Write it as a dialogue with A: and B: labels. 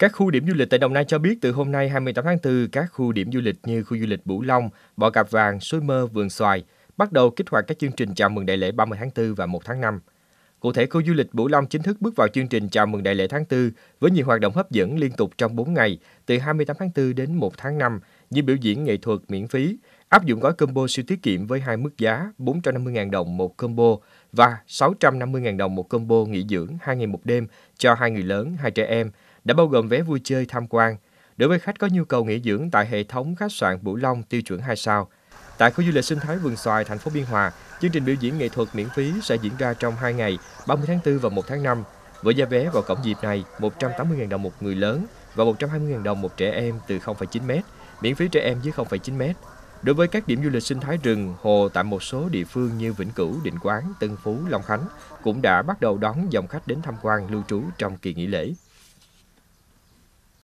A: Các khu điểm du lịch tại Đồng Nai cho biết từ hôm nay 28 tháng 4, các khu điểm du lịch như khu du lịch Bửu Long, Bọ Cạp Vàng, Suối Mơ, Vườn Xoài bắt đầu kích hoạt các chương trình chào mừng đại lễ 30 tháng 4 và 1 tháng 5. Cụ thể, khu du lịch Bửu Long chính thức bước vào chương trình chào mừng đại lễ tháng 4 với nhiều hoạt động hấp dẫn liên tục trong 4 ngày, từ 28 tháng 4 đến 1 tháng 5, như biểu diễn nghệ thuật miễn phí, áp dụng gói combo siêu tiết kiệm với hai mức giá 450.000 đồng một combo và 650.000 đồng một combo nghỉ dưỡng 2 ngày một đêm cho hai người lớn, hai trẻ em – đã bao gồm vé vui chơi tham quan đối với khách có nhu cầu nghỉ dưỡng tại hệ thống khách sạn Bửu Long tiêu chuẩn 2 sao. Tại khu du lịch sinh thái vườn xoài thành phố Biên Hòa, chương trình biểu diễn nghệ thuật miễn phí sẽ diễn ra trong 2 ngày, 30 tháng 4 và 1 tháng 5. Với giá vé vào cổng dịp này 180.000 đồng một người lớn và 120.000 đồng một trẻ em từ 0,9m, miễn phí trẻ em dưới 0,9m. Đối với các điểm du lịch sinh thái rừng, hồ tại một số địa phương như Vĩnh Cửu, Định Quán, Tân Phú, Long Khánh cũng đã bắt đầu đón dòng khách đến tham quan lưu trú trong kỳ nghỉ lễ.